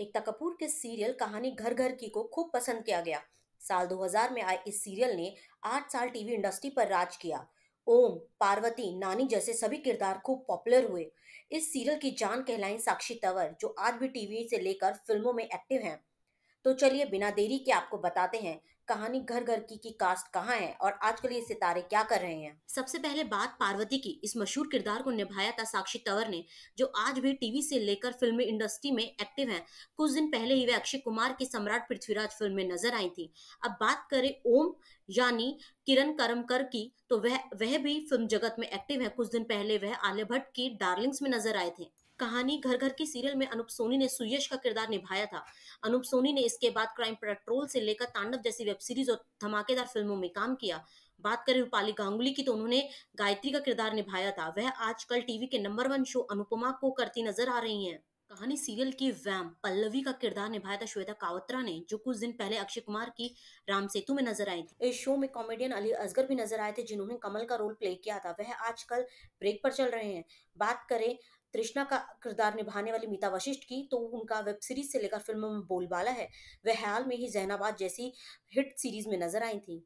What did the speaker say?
एकता कपूर के सीरियल कहानी घर घर की को खूब पसंद किया गया साल 2000 में आए इस सीरियल ने आठ साल टीवी इंडस्ट्री पर राज किया ओम पार्वती नानी जैसे सभी किरदार खूब पॉपुलर हुए इस सीरियल की जान कहलाई साक्षी तंवर जो आज भी टीवी से लेकर फिल्मों में एक्टिव हैं तो चलिए बिना देरी के आपको बताते हैं कहानी घर घर की की कास्ट कहाँ है और आजकल ये सितारे क्या कर रहे हैं सबसे पहले बात पार्वती की इस मशहूर किरदार को निभाया था साक्षी तंवर ने जो आज भी टीवी से लेकर फिल्म इंडस्ट्री में एक्टिव हैं कुछ दिन पहले ही वे अक्षय कुमार की सम्राट पृथ्वीराज फिल्म में नजर आई थी अब बात करें ओम यानी किरण करमकर की तो वह वह भी फिल्म जगत में एक्टिव है कुछ दिन पहले वह आलिया भट्ट की डार्लिंग्स में नजर आए थे कहानी घर घर की सीरियल में अनुप सोनी ने सुयश का किरदार निभाया था अनुप सोनी ने इसके बाद क्राइम पेट्रोल से लेकर तांडव जैसी वेब सीरीज और धमाकेदार फिल्मों में काम किया बात करें रूपाली गांगुली की तो उन्होंने गायत्री का किरदार निभाया था वह आजकल टीवी के नंबर वन शो अनुपमा को करती नजर आ रही हैं कहानी सीरियल की वैम पल्लवी का किरदार निभाया था श्वेता कावत्रा ने जो कुछ दिन पहले अक्षय कुमार की राम सेतु में नजर आई थी इस शो में कॉमेडियन अली असगर भी नजर आए थे जिन्होंने कमल का रोल प्ले किया था वह आजकल ब्रेक पर चल रहे हैं बात करें तृष्णा का किरदार निभाने वाली मीता वशिष्ठ की तो उनका वेब सीरीज से लेकर फिल्मों में बोलबाला है वह हाल में ही जहनाबाद जैसी हिट सीरीज में नजर आई थी